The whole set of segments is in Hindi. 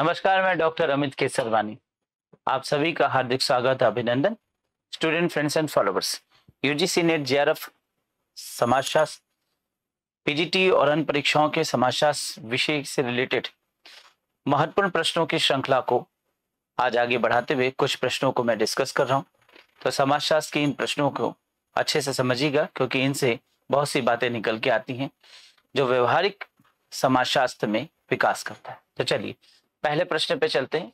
नमस्कार मैं डॉक्टर अमित केसरवानी आप सभी का हार्दिक स्वागत अभिनंदन student friends and followers UGC NET JRF समाजशास्त्र पीजीटी और अन्य परीक्षाओं के समाजशास्त्र विषय से रिलेटेड महत्वपूर्ण प्रश्नों की श्रृंखला को आज आगे बढ़ाते हुए कुछ प्रश्नों को मैं डिस्कस कर रहा हूँ तो समाजशास्त्र के इन प्रश्नों को अच्छे से समझिएगा क्योंकि इनसे बहुत सी बातें निकल के आती हैं जो व्यवहारिक समाजशास्त्र में विकास करता है तो चलिए पहले प्रश्न पे चलते हैं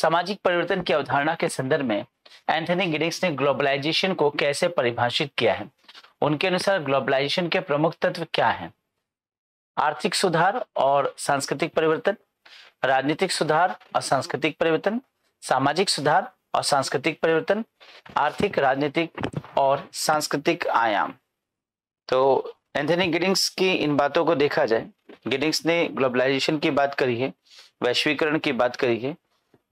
सामाजिक परिवर्तन की अवधारणा के संदर्भ में एंथनी गिडिंग्स ने ग्लोबलाइजेशन को कैसे परिभाषित किया है उनके अनुसार ग्लोबलाइजेशन के प्रमुख तत्व क्या हैं आर्थिक सुधार और सांस्कृतिक परिवर्तन राजनीतिक सुधार और सांस्कृतिक परिवर्तन सामाजिक सुधार और सांस्कृतिक परिवर्तन आर्थिक राजनीतिक और सांस्कृतिक आयाम तो एंथनी गिडिंग्स की इन बातों को देखा जाए गिडिंग्स ने ग्लोबलाइजेशन की बात करी है वैश्वीकरण की बात करी है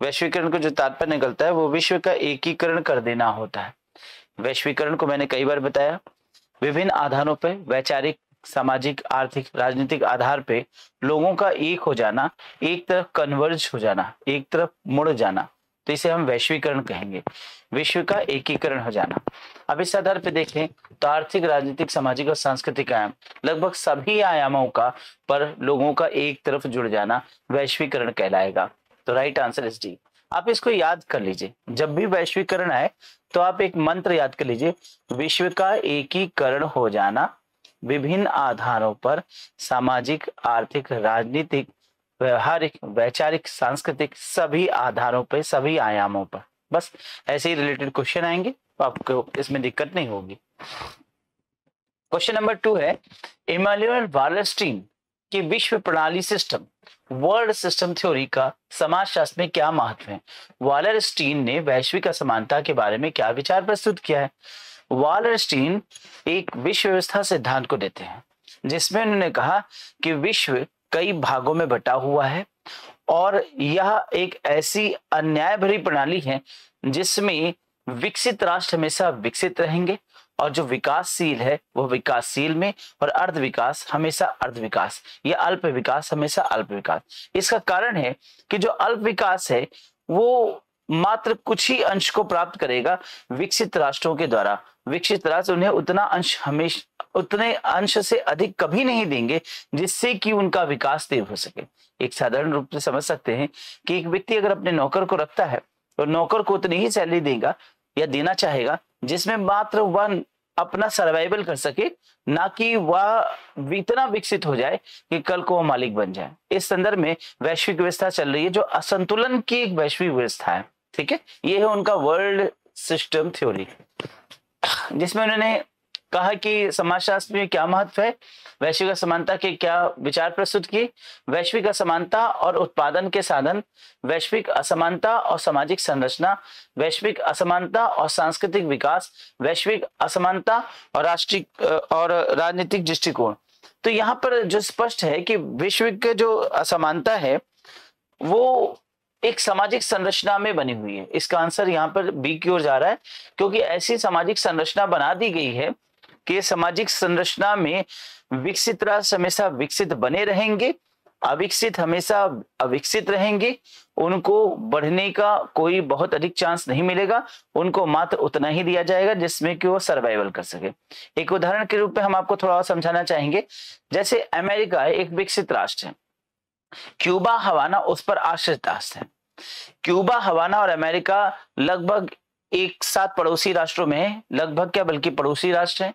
वैश्वीकरण को जो तात्पर्य निकलता है वो विश्व का एकीकरण कर देना होता है वैश्वीकरण को मैंने कई बार बताया विभिन्न आधारों पर वैचारिक सामाजिक आर्थिक राजनीतिक आधार पे लोगों का एक हो जाना एक तरफ कन्वर्ज हो जाना एक तरफ मुड़ जाना तो इसे हम वैश्वीकरण कहेंगे विश्व का एकीकरण हो जाना अब इस आधार पर देखें तो आर्थिक राजनीतिक सामाजिक और सांस्कृतिक आयाम लगभग सभी आयामों का पर लोगों का एक तरफ जुड़ जाना वैश्वीकरण कहलाएगा तो राइट आंसर इस डी आप इसको याद कर लीजिए जब भी वैश्वीकरण आए तो आप एक मंत्र याद कर लीजिए विश्व का एकीकरण हो जाना विभिन्न आधारों पर सामाजिक आर्थिक राजनीतिक व्यवहारिक वैचारिक सांस्कृतिक सभी आधारों पर सभी आयामों पर बस ऐसे ही रिलेटेड क्वेश्चन आएंगे तो आपको इसमें दिक्कत नहीं होगी क्वेश्चन नंबर टू है इमान्युअल वालस्टीन की विश्व प्रणाली सिस्टम वर्ल्ड सिस्टम थ्योरी का समाजशास्त्र में क्या महत्व है वालरस्टीन ने वैश्विक असमानता के बारे में क्या विचार प्रस्तुत किया है वालरस्टीन एक विश्व व्यवस्था सिद्धांत को देते हैं जिसमें उन्होंने कहा कि विश्व कई भागों में बटा हुआ है और यह एक ऐसी अन्याय भरी प्रणाली है जिसमें विकसित राष्ट्र हमेशा विकसित रहेंगे और जो विकासशील है वह विकासशील में और अर्ध विकास हमेशा अर्ध विकास या अल्प विकास हमेशा अल्प विकास इसका कारण है कि जो अल्प विकास है वो मात्र कुछ ही अंश को प्राप्त करेगा विकसित राष्ट्रों के द्वारा विकसित राष्ट्र उन्हें उतना अंश हमेशा उतने अंश से अधिक कभी नहीं देंगे जिससे कि उनका विकास तेज हो सके एक साधारण रूप से समझ सकते हैं कि एक व्यक्ति अगर अपने नौकर को रखता है तो नौकर को उतनी ही सैलरी देगा या देना चाहेगा जिसमें मात्र वह अपना सर्वाइवल कर सके ना कि वह इतना विकसित हो जाए कि कल को वह मालिक बन जाए इस संदर्भ में वैश्विक व्यवस्था चल रही है जो असंतुलन की एक वैश्विक व्यवस्था है ठीक है ये है उनका वर्ल्ड सिस्टम थ्योरी जिसमें उन्होंने कहा कि समाजशास्त्र में क्या महत्व है वैश्विक असमानता के क्या विचार प्रस्तुत किए वैश्विक असमानता और उत्पादन के साधन वैश्विक असमानता और सामाजिक संरचना वैश्विक असमानता और सांस्कृतिक विकास वैश्विक असमानता और राष्ट्रीय और राजनीतिक दृष्टिकोण तो यहाँ पर जो स्पष्ट है कि विश्व के जो असमानता है वो एक सामाजिक संरचना में बनी हुई है इसका आंसर यहाँ पर बी की ओर जा रहा है क्योंकि ऐसी सामाजिक संरचना बना दी गई है कि सामाजिक संरचना में विकसित राष्ट्र हमेशा विकसित बने रहेंगे अविकसित हमेशा अविकसित रहेंगे उनको बढ़ने का कोई बहुत अधिक चांस नहीं मिलेगा उनको मात्र उतना ही दिया जाएगा जिसमें कि वो सर्वाइवल कर सके एक उदाहरण के रूप में हम आपको थोड़ा समझाना चाहेंगे जैसे अमेरिका एक विकसित राष्ट्र है क्यूबा हवाना उस पर आश्रित राष्ट्र है क्यूबा हवाना और अमेरिका लगभग एक साथ पड़ोसी राष्ट्रों में है लगभग क्या बल्कि पड़ोसी राष्ट्र है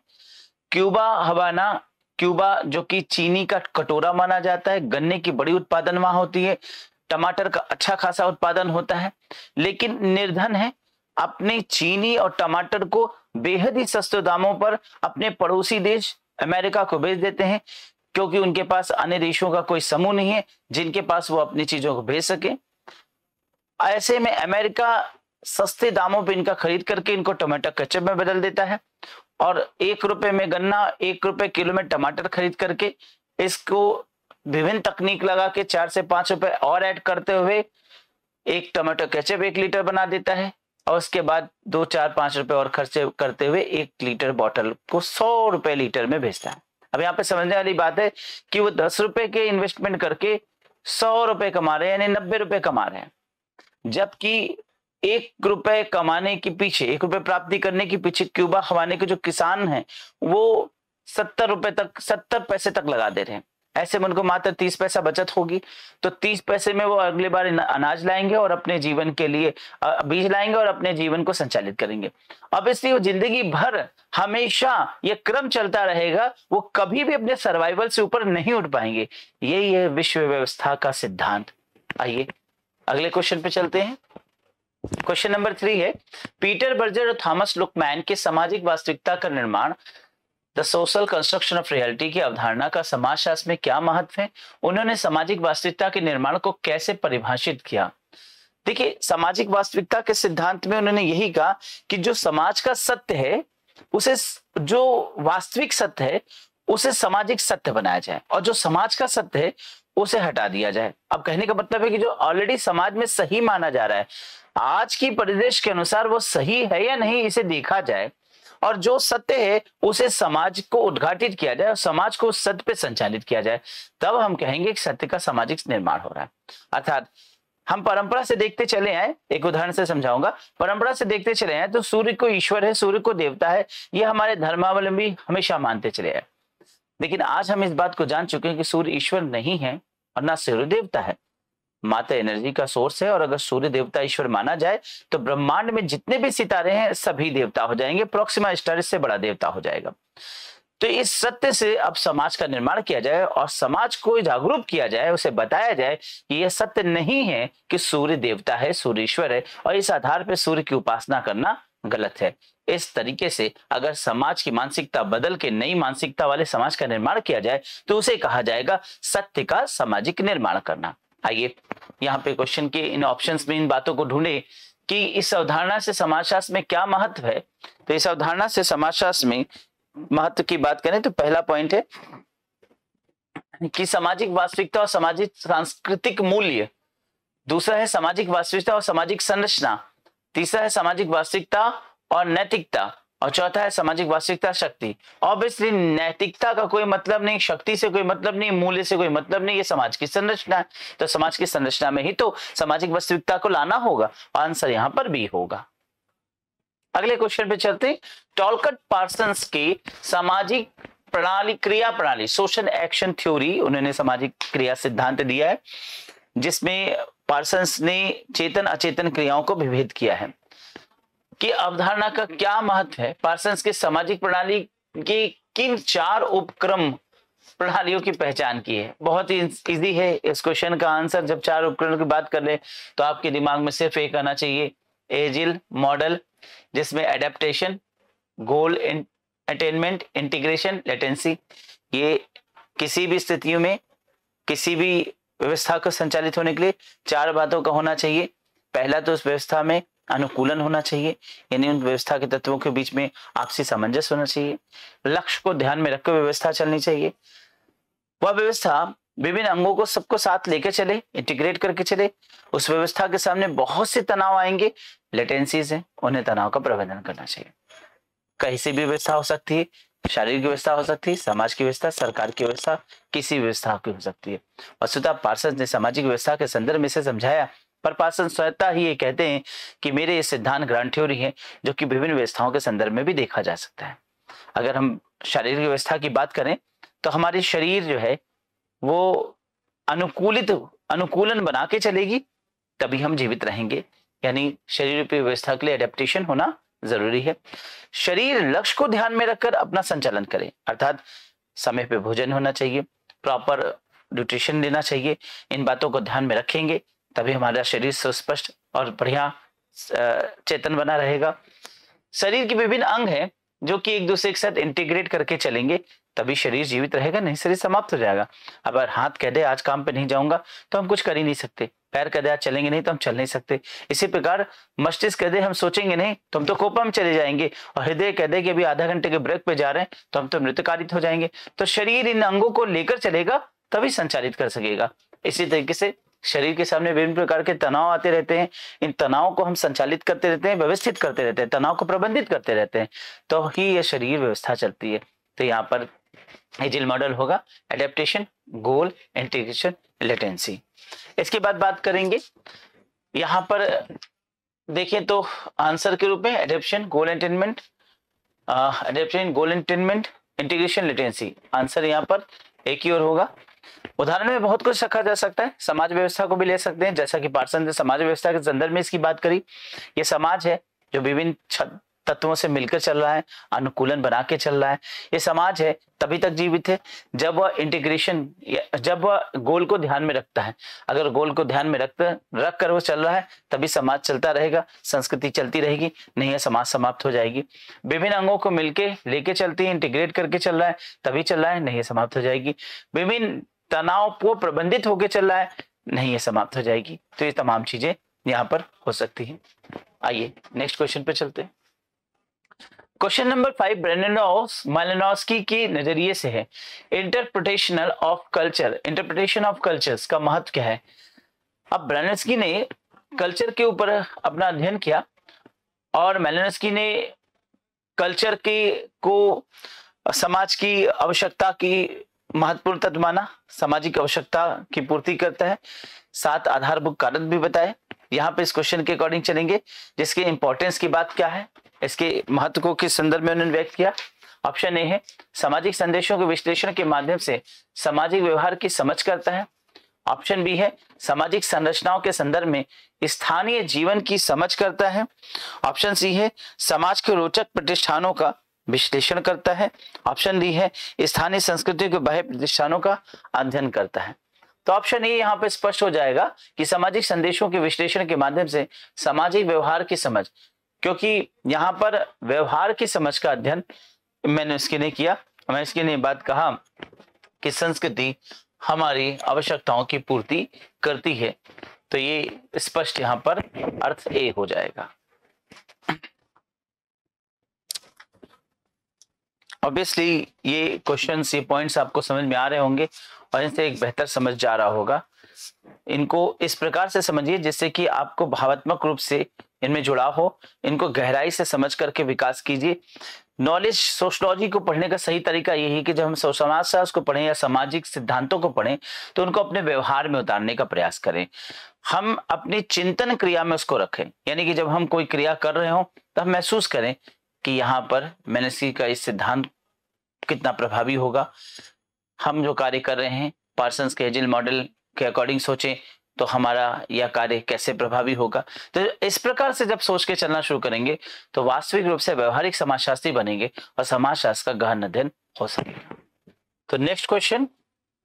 क्यूबा हवाना क्यूबा जो कि चीनी का कटोरा माना जाता है गन्ने की बड़ी उत्पादन वहां होती है टमाटर का अच्छा खासा उत्पादन होता है लेकिन निर्धन है अपने चीनी और टमाटर को बेहद ही सस्ते दामों पर अपने पड़ोसी देश अमेरिका को बेच देते हैं क्योंकि उनके पास अन्य देशों का कोई समूह नहीं है जिनके पास वो अपनी चीजों को भेज सके ऐसे में अमेरिका सस्ते दामों पर इनका खरीद करके इनको टोमेटो कच्चे में बदल देता है और एक रुपए में गन्ना एक रुपए किलो में टमाटर खरीद करके इसको विभिन्न तकनीक लगा के चार से पांच रुपए और ऐड करते हुए एक टमाटो केचप एक लीटर बना देता है और उसके बाद दो चार पांच रुपए और खर्चे करते हुए एक लीटर बॉटल को सौ रुपए लीटर में भेजता है अब यहाँ पे समझने वाली बात है कि वो दस रुपए के इन्वेस्टमेंट करके सौ रुपए कमा रहे हैं यानी नब्बे रुपए कमा रहे हैं जबकि एक रुपए कमाने के पीछे एक रुपए प्राप्ति करने के पीछे क्यूबा खवाने के जो किसान हैं वो सत्तर रुपए तक सत्तर पैसे तक लगा दे रहे हैं ऐसे में उनको मात्र तीस पैसा बचत होगी तो तीस पैसे में वो अगली बार अनाज लाएंगे और अपने जीवन के लिए बीज लाएंगे और अपने जीवन को संचालित करेंगे इसलिए वो जिंदगी भर हमेशा ये क्रम चलता रहेगा वो कभी भी अपने सर्वाइवल से ऊपर नहीं उठ पाएंगे यही है विश्व व्यवस्था का सिद्धांत आइए अगले क्वेश्चन पे चलते हैं क्वेश्चन नंबर थ्री है पीटर बर्जर और थॉमस लुकमैन के सामाजिक वास्तविकता का निर्माण the social construction of reality की अवधारणा का समाजशास्त्र में क्या महत्व है उन्होंने सामाजिक वास्तविकता के निर्माण को कैसे परिभाषित किया देखिए सामाजिक वास्तविकता के सिद्धांत में उन्होंने यही कहा कि जो समाज का सत्य है उसे जो वास्तविक सत्य है उसे सामाजिक सत्य बनाया जाए और जो समाज का सत्य है उसे हटा दिया जाए अब कहने का मतलब है कि जो ऑलरेडी समाज में सही माना जा रहा है आज की परिदृश्य के अनुसार वो सही है या नहीं इसे देखा जाए और जो सत्य है उसे समाज को उद्घाटित किया जाए और समाज को सत्य पे संचालित किया जाए तब हम कहेंगे कि सत्य का सामाजिक निर्माण हो रहा है अर्थात हम परंपरा से देखते चले आए एक उदाहरण से समझाऊंगा परंपरा से देखते चले आए तो सूर्य को ईश्वर है सूर्य को देवता है ये हमारे धर्मावलंबी हमेशा मानते चले आए लेकिन आज हम इस बात को जान चुके हैं कि सूर्य ईश्वर नहीं है और ना सूर्य देवता है माता एनर्जी का सोर्स है और अगर सूर्य देवता ईश्वर माना जाए तो ब्रह्मांड में जितने भी सितारे हैं सभी देवता हो जाएंगे प्रोक्सिमा स्टार इससे बड़ा देवता हो जाएगा तो इस सत्य से अब समाज का निर्माण किया जाए और समाज को जागरूक किया जाए उसे बताया जाए कि यह सत्य नहीं है कि सूर्य देवता है सूर्य ईश्वर है और इस आधार पर सूर्य की उपासना करना गलत है इस तरीके से अगर समाज की मानसिकता बदल के नई मानसिकता वाले समाज का निर्माण किया जाए तो उसे कहा जाएगा सत्य का सामाजिक निर्माण करना आइए यहाँ पे क्वेश्चन के इन ऑप्शंस में इन बातों को ढूंढे कि इस अवधारणा से समाजशास्त्र में क्या महत्व है तो इस अवधारणा से समाजशास्त्र में महत्व की बात करें तो पहला पॉइंट है कि सामाजिक वास्तविकता और सामाजिक सांस्कृतिक मूल्य दूसरा है सामाजिक वास्तविकता और सामाजिक संरचना तीसरा है सामाजिक वास्तविकता और नैतिकता और चौथा है सामाजिक वास्तविकता शक्ति ऑब्वियसली नैतिकता का कोई मतलब नहीं शक्ति से कोई मतलब नहीं मूल्य से कोई मतलब नहीं ये समाज की संरचना है तो समाज की संरचना में ही तो सामाजिक वास्तविकता को लाना होगा आंसर यहां पर भी होगा अगले क्वेश्चन पे चलते टॉलकट पार्सन्स की सामाजिक प्रणाली क्रिया प्रणाली सोशल एक्शन थ्योरी उन्होंने सामाजिक क्रिया सिद्धांत दिया है जिसमें पार्सन्स ने चेतन अचेतन क्रियाओं को विभेद किया है की अवधारणा का क्या महत्व है पार्संस के सामाजिक प्रणाली की किन चार उपक्रम प्रणालियों की पहचान की है बहुत ही इजी है इस क्वेश्चन का आंसर जब चार उपकरण की बात कर ले तो आपके दिमाग में सिर्फ एक आना चाहिए एजिल मॉडल जिसमें adaptation goal attainment integration latency ये किसी भी स्थितियों में किसी भी व्यवस्था को संचालित होने के लिए चार बातों का होना चाहिए पहला तो उस व्यवस्था में अनुकूलन होना चाहिए यानी उन व्यवस्था के तत्वों के बीच में आपसी सामंजस्य होना चाहिए लक्ष्य को ध्यान में रखकर व्यवस्था चलनी चाहिए वह व्यवस्था विभिन्न अंगों को सबको साथ लेकर चले इंटीग्रेट करके चले उस व्यवस्था के सामने बहुत से तनाव आएंगे लेटेंसीज हैं उन्हें तनाव का प्रबंधन करना चाहिए कहीं से भी व्यवस्था हो सकती है शारीरिक व्यवस्था हो सकती है समाज की व्यवस्था सरकार की व्यवस्था किसी व्यवस्था की हो सकती है वस्तुता पार्षद ने सामाजिक व्यवस्था के संदर्भ में से समझाया पर पासन स्वयता ही ये कहते हैं कि मेरे ये सिद्धांत ग्रांड थ्योरी है जो कि विभिन्न व्यवस्थाओं के संदर्भ में भी देखा जा सकता है अगर हम शारीरिक व्यवस्था की बात करें तो हमारे शरीर जो है वो अनुकूलित अनुकूलन बना के चलेगी तभी हम जीवित रहेंगे यानी शरीर की व्यवस्था के लिए एडेप्टेशन होना जरूरी है शरीर लक्ष्य को ध्यान में रखकर अपना संचालन करें अर्थात समय पे भोजन होना चाहिए प्रॉपर न्यूट्रिशन लेना चाहिए इन बातों को ध्यान में रखेंगे तभी हमारा शरीर सुस्पष्ट और बढ़िया चेतन बना रहेगा शरीर के विभिन्न अंग हैं जो कि एक दूसरे के साथ इंटीग्रेट करके चलेंगे तभी शरीर जीवित रहेगा नहीं शरीर समाप्त हो जाएगा अगर हाथ कह दे आज काम पे नहीं जाऊंगा तो हम कुछ कर ही नहीं सकते पैर कह दे आज चलेंगे नहीं तो हम चल नहीं सकते इसी प्रकार मस्तिष्क कह दे हम सोचेंगे नहीं तो हम तो कोपा में चले जाएंगे और हृदय कह दे कि अभी आधा घंटे के ब्रेक पे जा रहे हैं तो हम तो मृतकारित हो जाएंगे तो शरीर इन अंगों को लेकर चलेगा तभी संचालित कर सकेगा इसी तरीके से शरीर के सामने विभिन्न प्रकार के तनाव आते रहते हैं इन तनाव को हम संचालित करते रहते हैं व्यवस्थित करते रहते हैं तनाव को प्रबंधित करते रहते हैं तो ही यह शरीर व्यवस्था चलती है तो यहाँ पर एजिल मॉडल होगा एडेप्टेशन गोल इंटीग्रेशन लेटेंसी इसके बाद बात करेंगे यहाँ पर देखिए तो आंसर के रूप में adaptation goal attainment adaptation goal attainment integration latency answer यहाँ पर एक ही और होगा उदाहरण में बहुत कुछ रखा जा सकता है समाज व्यवस्था को भी ले सकते हैं जैसा कि पार्सन ने समाज व्यवस्था के संदर्भ में इसकी बात करी ये समाज है जो विभिन्न तत्वों से मिलकर चल रहा है अनुकूलन बना के चल रहा है ये समाज है तभी तक जीवित है जब वह इंटीग्रेशन जब वह गोल को ध्यान में रखता है अगर गोल को ध्यान में रखता रख कर वो चल रहा है तभी समाज चलता रहेगा संस्कृति चलती रहेगी नहीं समाज समाप्त हो जाएगी विभिन्न अंगों को मिलके लेके चलती है इंटीग्रेट करके चल रहा है तभी चल रहा है नहीं समाप्त हो जाएगी विभिन्न तनाव को प्रबंधित होकर चल रहा है नहीं ये समाप्त हो जाएगी तो ये तमाम चीजें यहां पर हो सकती हैं आइए नेक्स्ट क्वेश्चन पे चलते हैं question number five Bronislaw Malinowski के नजरिए से है interpretational of culture interpretation of culture का महत्व क्या है अब ब्रेनोस्की ने कल्चर के ऊपर अपना अध्ययन किया और मेलेनस्की ने कल्चर के को समाज की आवश्यकता की महत्वपूर्ण तत्व माना सामाजिक आवश्यकता की पूर्ति करता है सात आधारभूत कारण भी बताए यहाँ पे इस क्वेश्चन के अकॉर्डिंग चलेंगे जिसके इंपॉर्टेंस की बात क्या है इसके महत्व को किस संदर्भ में उन्होंने व्यक्त किया ऑप्शन ए है सामाजिक संदेशों के विश्लेषण के माध्यम से सामाजिक व्यवहार की समझ करता है ऑप्शन बी है सामाजिक संरचनाओं के संदर्भ में स्थानीय जीवन की समझ करता है ऑप्शन सी है समाज के रोचक प्रतिष्ठानों का विश्लेषण करता है ऑप्शन डी है स्थानीय संस्कृतियों के बाह्य प्रतिष्ठानों का अध्ययन करता है तो ऑप्शन ए यहाँ पे स्पष्ट हो जाएगा कि सामाजिक संदेशों के विश्लेषण के माध्यम से सामाजिक व्यवहार की समझ क्योंकि यहाँ पर व्यवहार की समझ का अध्ययन मैंने इसके लिए किया मैं इसके लिए बात कहा कि संस्कृति हमारी आवश्यकताओं की पूर्ति करती है तो ये स्पष्ट यहाँ पर अर्थ ए हो जाएगा ऑब्वियसली ये क्वेश्चन ये पॉइंट्स आपको समझ में आ रहे होंगे और इनसे एक बेहतर समझ जा रहा होगा इनको इस प्रकार से समझिए जिससे कि आपको भावात्मक रूप से इनमें जुड़ा हो इनको गहराई से समझ करके विकास कीजिए नॉलेज सोशोलॉजी को पढ़ने का सही तरीका यही है कि जब हम समाजशास्त्र को पढ़ें या सामाजिक सिद्धांतों को पढ़ें तो उनको अपने व्यवहार में उतारने का प्रयास करें हम अपनी चिंतन क्रिया में उसको रखें यानी कि जब हम कोई क्रिया कर रहे हो तो हम महसूस करें कि यहाँ पर मेनेसी का इस सिद्धांत कितना प्रभावी होगा हम जो कार्य कर रहे हैं पार्सन्स के हेजिल मॉडल के अकॉर्डिंग सोचें तो हमारा यह कार्य कैसे प्रभावी होगा तो इस प्रकार से जब सोच के चलना शुरू करेंगे तो वास्तविक रूप से व्यवहारिक समाजशास्त्री बनेंगे और समाजशास्त्र का गहन अध्ययन हो सकेगा तो next question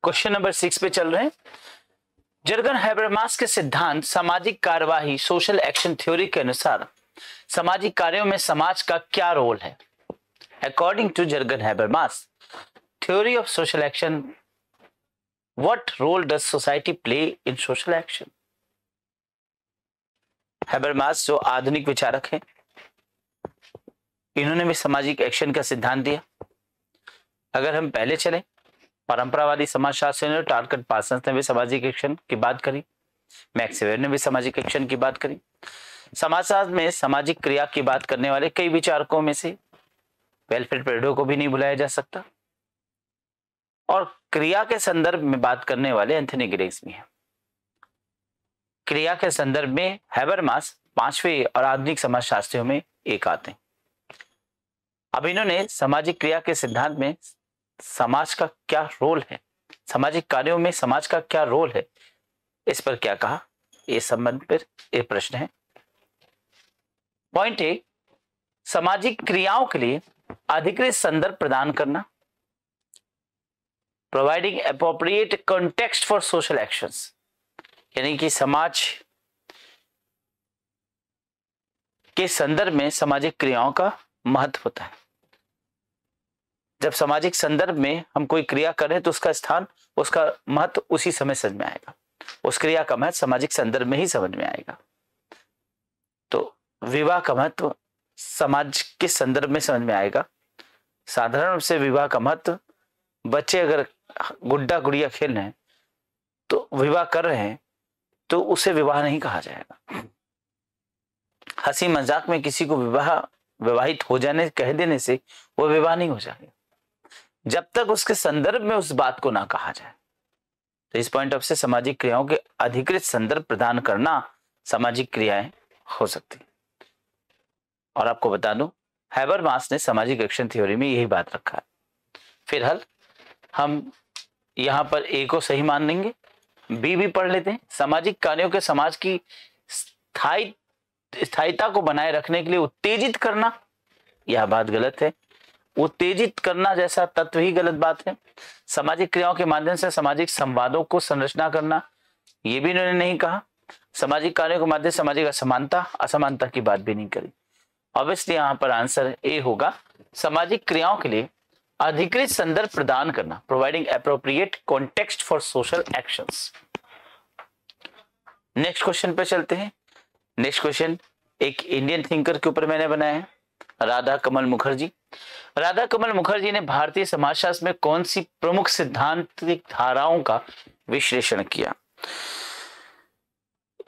question number six पे चल रहे हैं जर्गन हैब्रमास के सिद्धांत सामाजिक कार्यवाही सोशल एक्शन थ्योरी के अनुसार सामाजिक कार्यों में समाज का क्या रोल है according to Jurgen Habermas theory of social action what role does society play in social action Habermas जो आधुनिक विचारक हैं इन्होंने भी सामाजिक एक्शन का सिद्धांत दिया अगर हम पहले चले परंपरावादी समाजशास्त्रियों ने टारकट पार्संस ने भी सामाजिक एक्शन की बात करी मैक्सवेयर ने भी सामाजिक एक्शन की बात करी समाजशास्त्र में सामाजिक क्रिया की बात करने वाले कई विचारकों में से वेलफेयर पेडो को भी नहीं बुलाया जा सकता और क्रिया के संदर्भ में बात करने वाले एंथनी ग्रेस भी हैं क्रिया के संदर्भ में हैबरमास पांचवे और आधुनिक समाज शास्त्रियों में एक आते हैं अब इन्होंने सामाजिक क्रिया के सिद्धांत में समाज का क्या रोल है सामाजिक कार्यों में समाज का क्या रोल है इस पर क्या कहा इस संबंध पर ये प्रश्न है पॉइंट एक सामाजिक क्रियाओं के लिए अधिकृत संदर्भ प्रदान करना providing appropriate context for social actions यानी कि समाज के संदर्भ में सामाजिक क्रियाओं का महत्व होता है जब सामाजिक संदर्भ में हम कोई क्रिया करें तो उसका स्थान उसका महत्व उसी समय समझ में आएगा उस क्रिया का महत्व सामाजिक संदर्भ में ही समझ में आएगा विवाह का महत्व समाज के संदर्भ में समझ में आएगा साधारण रूप से विवाह का महत्व बच्चे अगर गुड्डा गुड़िया खेल रहे हैं तो विवाह कर रहे हैं तो उसे विवाह नहीं कहा जाएगा हंसी मजाक में किसी को विवाह विवाहित हो जाने कह देने से वो विवाह नहीं हो जाएगा जब तक उसके संदर्भ में उस बात को ना कहा जाए तो इस पॉइंट ऑफ से सामाजिक क्रियाओं के अधिकृत संदर्भ प्रदान करना सामाजिक क्रियाएं हो सकती और आपको बता दूं मास ने सामाजिक एक्शन थ्योरी में यही बात रखा है फिलहाल हम यहाँ पर ए को सही मान लेंगे बी भी पढ़ लेते हैं सामाजिक कार्यों के समाज की स्थायी स्थायिता को बनाए रखने के लिए उत्तेजित करना यह बात गलत है उत्तेजित करना जैसा तत्व ही गलत बात है सामाजिक क्रियाओं के माध्यम से सामाजिक संवादों को संरचना करना यह भी इन्होंने नहीं कहा सामाजिक कार्यों के माध्यम से सामाजिक असमानता असमानता की बात भी नहीं करी ऑब्वियसली यहाँ पर आंसर ए होगा सामाजिक क्रियाओं के लिए अधिकृत संदर्भ प्रदान करना providing appropriate context for social actions next question पे चलते हैं नेक्स्ट क्वेश्चन एक इंडियन थिंकर के ऊपर मैंने बनाया है राधा कमल मुखर्जी राधा कमल मुखर्जी ने भारतीय समाजशास्त्र में कौन सी प्रमुख सिद्धांतिक धाराओं का विश्लेषण किया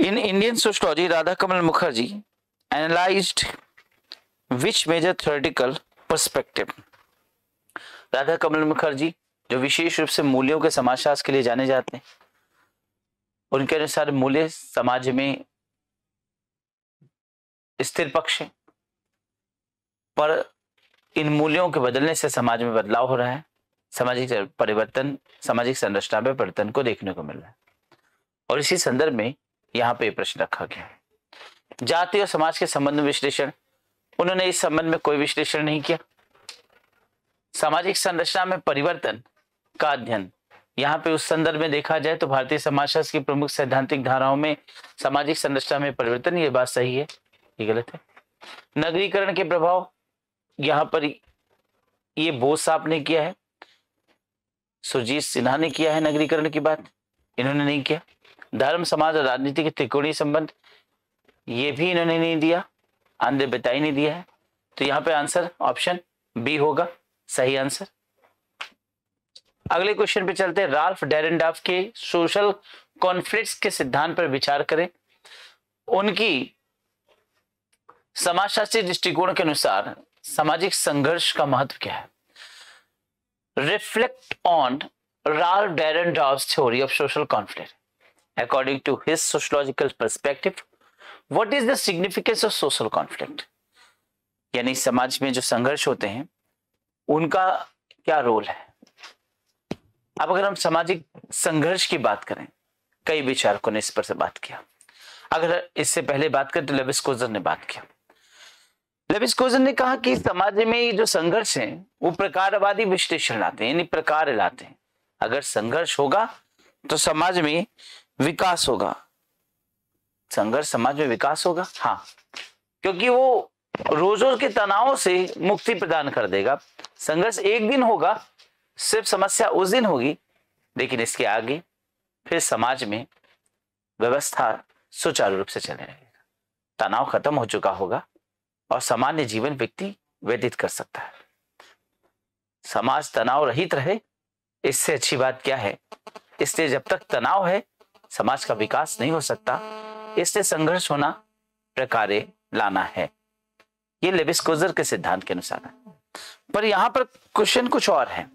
in Indian sociology Radha Kamal Mukherjee analysed which major theoretical perspective Radha Kamal Mukherjee जो विशेष रूप से मूल्यों के समाजशास्त्र के लिए जाने जाते हैं उनके अनुसार मूल्य समाज में स्थिर पक्ष है पर इन मूल्यों के बदलने से समाज में बदलाव हो रहा है सामाजिक परिवर्तन सामाजिक संरचना में परिवर्तन को देखने को मिल रहा है और इसी संदर्भ में यहाँ पे प्रश्न रखा गया जाति और समाज के संबंध विश्लेषण उन्होंने इस संबंध में कोई विश्लेषण नहीं किया सामाजिक संरचना में परिवर्तन का अध्ययन यहाँ पे उस संदर्भ में देखा जाए तो भारतीय समाजशास्त्र की प्रमुख सैद्धांतिक धाराओं में सामाजिक संरचना में परिवर्तन ये बात सही है ये गलत है नगरीकरण के प्रभाव यहाँ पर ये बोस साहब ने किया है सुरजीत सिन्हा ने किया है नगरीकरण की बात इन्होंने नहीं किया धर्म समाज और राजनीति के त्रिकोणीय संबंध ये भी इन्होंने नहीं दिया अंधे ही नहीं दिया है तो यहाँ पे आंसर ऑप्शन बी होगा सही आंसर अगले क्वेश्चन पे चलते हैं राल्फ डेरेंडाफ के सोशल कॉन्फ्लिक्ट्स के सिद्धांत पर विचार करें उनकी समाजशास्त्रीय दृष्टिकोण के अनुसार सामाजिक संघर्ष का महत्व क्या है reflect on Ralf Dahrendorf theory of social conflict according to his sociological perspective what is the significance of social conflict यानी समाज में जो संघर्ष होते हैं उनका क्या रोल है अब अगर हम सामाजिक संघर्ष की बात करें कई विचारकों ने इस पर से बात किया अगर इससे पहले बात करें तो कोजन ने बात किया कोजन ने कहा कि समाज में जो संघर्ष है वो प्रकारवादी विश्लेषण लाते हैं यानी प्रकार लाते हैं अगर संघर्ष होगा तो समाज में विकास होगा संघर्ष समाज में विकास होगा हाँ क्योंकि वो रोज रोज के तनावों से मुक्ति प्रदान कर देगा संघर्ष एक दिन होगा सिर्फ समस्या उस दिन होगी लेकिन इसके आगे फिर समाज में व्यवस्था सुचारू रूप से चले रहेगा तनाव खत्म हो चुका होगा और सामान्य जीवन व्यक्ति व्यतीत कर सकता है समाज तनाव रहित रहे इससे अच्छी बात क्या है इसलिए जब तक तनाव है समाज का विकास नहीं हो सकता इससे संघर्ष होना प्रकारे लाना है ये लेविस्कोजर के सिद्धांत के अनुसार है पर यहां पर क्वेश्चन कुछ और है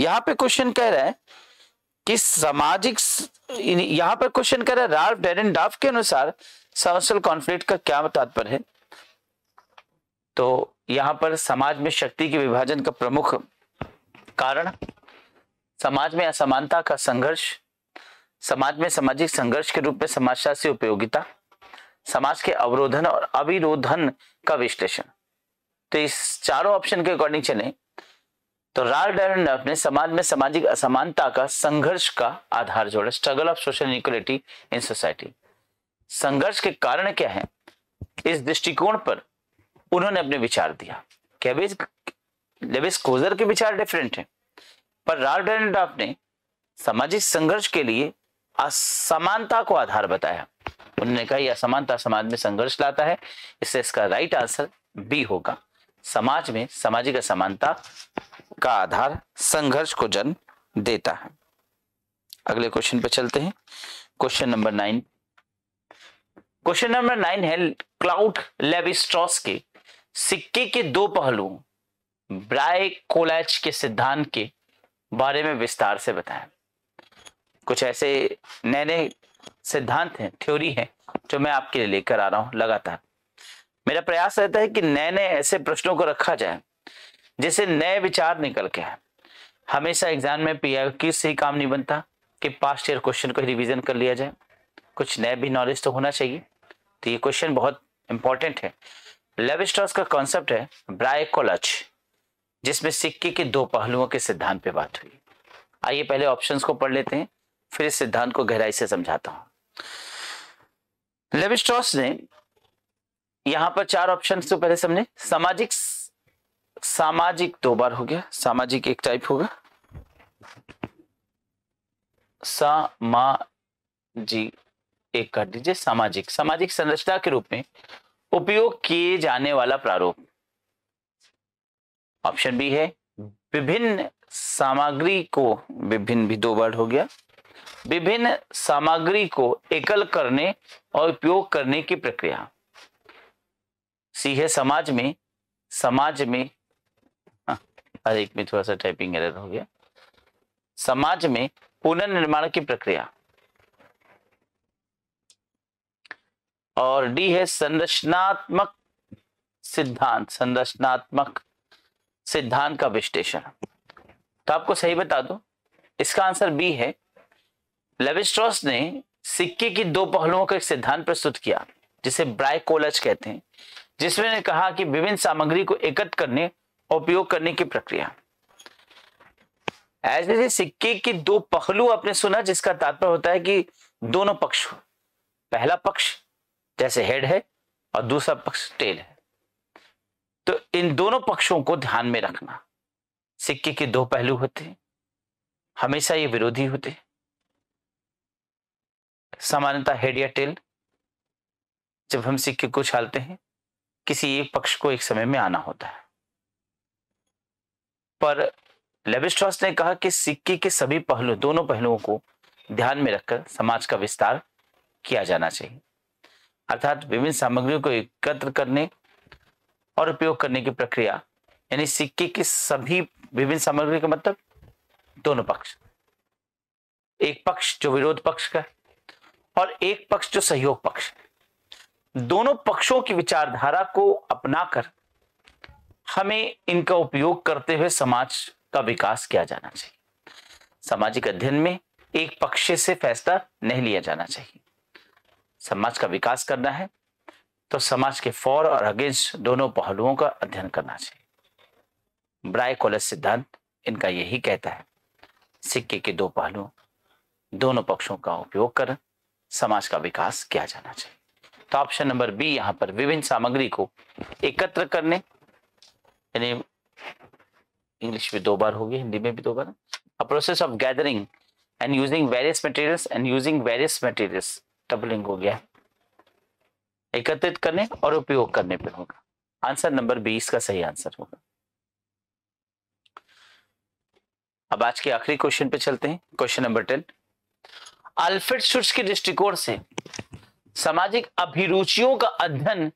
यहां पे क्वेश्चन कह रहा है कि सामाजिक यहां पर क्वेश्चन कह रहा है राल्फ डेरिन डाफ के अनुसार सोशल कॉन्फ्लिक्ट का क्या तात्पर्य है तो यहां पर समाज में शक्ति के विभाजन का प्रमुख कारण समाज में असमानता का संघर्ष समाज में सामाजिक संघर्ष के रूप में समाजशास्त्री उपयोगिता समाज के अवरोधन और अविरोधन का विश्लेषण तो इस चारों ऑप्शन के अकॉर्डिंग चले तो राल ने समाज में सामाजिक असमानता का संघर्ष का आधार जोड़ा struggle of social equality in society संघर्ष के कारण क्या है इस दृष्टिकोण पर उन्होंने अपने विचार दिया कैबेज लेविस कोजर के विचार डिफरेंट है पर राल डरफ ने सामाजिक संघर्ष के लिए असमानता को आधार बताया उन्होंने कहा यह असमानता समाज में संघर्ष लाता है इससे इसका राइट आंसर बी होगा समाज में सामाजिक असमानता का आधार संघर्ष को जन्म देता है अगले क्वेश्चन पर चलते हैं question number nine question number nine है क्लाउड लेविस्ट्रॉस के सिक्के के दो पहलुओं ब्राय कोलैच के सिद्धांत के बारे में विस्तार से बताया कुछ ऐसे नए नए सिद्धांत हैं थ्योरी हैं जो मैं आपके लिए लेकर आ रहा हूं लगातार मेरा प्रयास रहता है कि नए नए ऐसे प्रश्नों को रखा जाए जिसे नए विचार निकल के आए हमेशा एग्जाम में पी आई से ही काम नहीं बनता कि पास्ट ईयर क्वेश्चन को रिवीजन कर लिया जाए कुछ नए भी नॉलेज तो होना चाहिए तो ये क्वेश्चन बहुत इंपॉर्टेंट है लेविस्ट्रॉस का कॉन्सेप्ट है ब्रायकोलच जिसमें सिक्के के दो पहलुओं के सिद्धांत पे बात हुई आइए पहले ऑप्शंस को पढ़ लेते हैं फिर इस सिद्धांत को गहराई से समझाता हूं लेविस्ट्रॉस ने यहां पर चार ऑप्शन तो पहले समझे सामाजिक सामाजिक दो बार हो गया सामाजिक एक टाइप होगा सामाजिक एक कर दीजिए सामाजिक सामाजिक संरचना के रूप में उपयोग किए जाने वाला प्रारूप ऑप्शन बी है विभिन्न सामग्री को विभिन्न भी दो वर्ड हो गया विभिन्न सामग्री को एकल करने और उपयोग करने की प्रक्रिया सी है समाज में समाज में हाँ, अरे एक में थोड़ा सा टाइपिंग एरर हो गया समाज में पुनर्निर्माण की प्रक्रिया और डी है संरचनात्मक सिद्धांत संरचनात्मक सिद्धांत का विश्लेषण तो आपको सही बता दो इसका आंसर बी है लेविस्ट्रॉस ने सिक्के की दो पहलुओं का एक सिद्धांत प्रस्तुत किया जिसे ब्राइकोलज कहते हैं जिसमें ने कहा कि विभिन्न सामग्री को एकत्र करने और उपयोग करने की प्रक्रिया ऐसे जैसे सिक्के के दो पहलू आपने सुना जिसका तात्पर्य होता है कि दोनों पक्ष पहला पक्ष जैसे हेड है और दूसरा पक्ष टेल है तो इन दोनों पक्षों को ध्यान में रखना सिक्के के दो पहलू होते हैं हमेशा ये विरोधी होते हैं सामान्यतः हेड या टेल जब हम सिक्के को छालते हैं किसी एक पक्ष को एक समय में आना होता है पर लेबिस्ट्रॉस ने कहा कि सिक्के के सभी पहलू दोनों पहलुओं को ध्यान में रखकर समाज का विस्तार किया जाना चाहिए अर्थात विभिन्न सामग्रियों को एकत्र करने और उपयोग करने की प्रक्रिया यानी सिक्के की सभी विभिन्न सामग्री का मतलब दोनों पक्ष एक पक्ष जो विरोध पक्ष का है और एक पक्ष जो सहयोग पक्ष दोनों पक्षों की विचारधारा को अपनाकर हमें इनका उपयोग करते हुए समाज का विकास किया जाना चाहिए सामाजिक अध्ययन में एक पक्ष से फैसला नहीं लिया जाना चाहिए समाज का विकास करना है तो समाज के फॉर और अगेंस्ट दोनों पहलुओं का अध्ययन करना चाहिए ब्राय कॉलेज सिद्धांत इनका यही कहता है सिक्के के दो पहलुओं दोनों पक्षों का उपयोग करें समाज का विकास किया जाना चाहिए तो ऑप्शन नंबर बी यहां पर विभिन्न सामग्री को एकत्र करने यानी इंग्लिश में दो बार होगी हिंदी में भी दो बार a process of gathering and using various materials and using various materials doubling हो गया एकत्रित करने और उपयोग करने पर होगा आंसर नंबर बी इसका सही आंसर होगा अब आज के आखिरी क्वेश्चन पे चलते हैं question number ten Alfred Schutz के दृष्टिकोण से सामाजिक अभिरुचियों का अध्ययन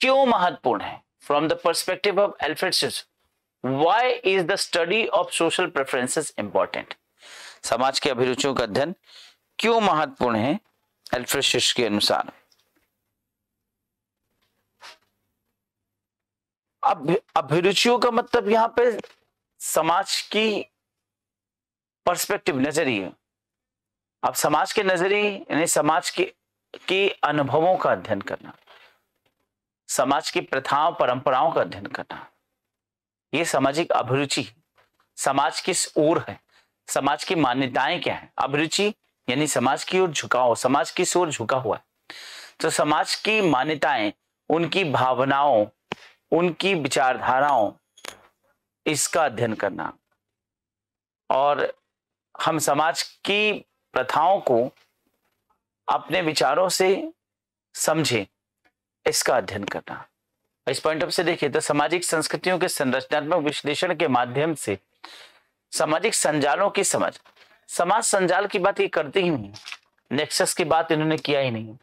क्यों महत्वपूर्ण है from the perspective of Alfred Schutz why is the study of social preferences important समाज के अभिरुचियों का अध्ययन क्यों महत्वपूर्ण है अल्फ्रेड शुट्स के अनुसार अभिरुचियों का मतलब यहां पे समाज की पर्सपेक्टिव नजरिए अब समाज के नजरिए यानी समाज के के अनुभवों का अध्ययन करना समाज की प्रथाओं परंपराओं का अध्ययन करना ये सामाजिक अभिरुचि समाज किस ओर है समाज की मान्यताएं क्या है अभिरुचि यानी समाज की ओर झुकाव समाज किस ओर झुका हुआ है तो समाज की मान्यताएं उनकी भावनाओं उनकी विचारधाराओं इसका अध्ययन करना और हम समाज की प्रथाओं को अपने विचारों से समझें इसका अध्ययन करना इस पॉइंट ऑफ से देखिए तो सामाजिक संस्कृतियों के संरचनात्मक विश्लेषण के माध्यम से सामाजिक संजालों की समझ समाज संजाल की बात ये करते ही नहीं नेक्सस की बात इन्होंने किया ही नहीं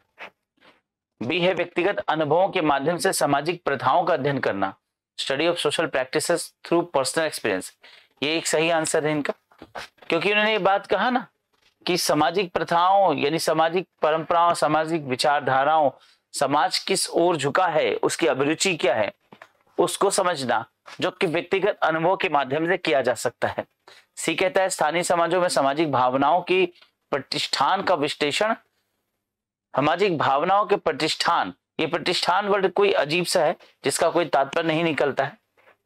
बी है व्यक्तिगत अनुभवों के माध्यम से सामाजिक प्रथाओं का अध्ययन करना study of social practice through personal experience ये एक सही आंसर है इनका क्योंकि उन्होंने ये बात कहा ना कि सामाजिक प्रथाओं यानी सामाजिक परंपराओं सामाजिक विचारधाराओं समाज किस ओर झुका है उसकी अभिरुचि क्या है उसको समझना जो कि व्यक्तिगत अनुभव के माध्यम से किया जा सकता है सी कहता है स्थानीय समाजों में सामाजिक भावनाओं की प्रतिष्ठान का विश्लेषण सामाजिक भावनाओं के प्रतिष्ठान ये प्रतिष्ठान वर्ड कोई अजीब सा है जिसका कोई तात्पर्य नहीं निकलता है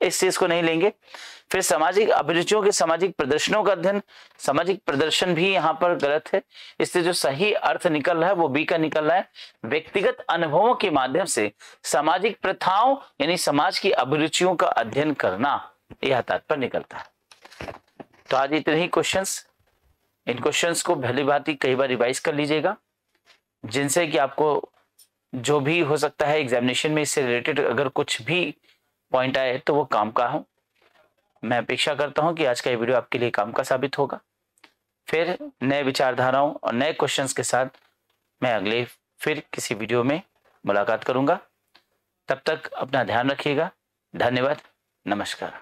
इस चीज को नहीं लेंगे फिर सामाजिक अभिरुचियों के सामाजिक प्रदर्शनों का अध्ययन सामाजिक प्रदर्शन भी यहाँ पर गलत है इससे जो सही अर्थ निकल रहा है वो बी का निकल रहा है व्यक्तिगत अनुभवों के माध्यम से सामाजिक प्रथाओं यानी समाज की अभिरुचियों का अध्ययन करना यह तात्पर्य निकलता है तो आज इतने ही क्वेश्चन इन क्वेश्चन को भली भांति कई बार रिवाइज कर लीजिएगा जिनसे कि आपको जो भी हो सकता है एग्जामिनेशन में इससे रिलेटेड अगर कुछ भी पॉइंट आए तो वो काम का हो मैं अपेक्षा करता हूँ कि आज का ये वीडियो आपके लिए काम का साबित होगा फिर नए विचारधाराओं और नए क्वेश्चंस के साथ मैं अगले फिर किसी वीडियो में मुलाकात करूँगा तब तक अपना ध्यान रखिएगा धन्यवाद नमस्कार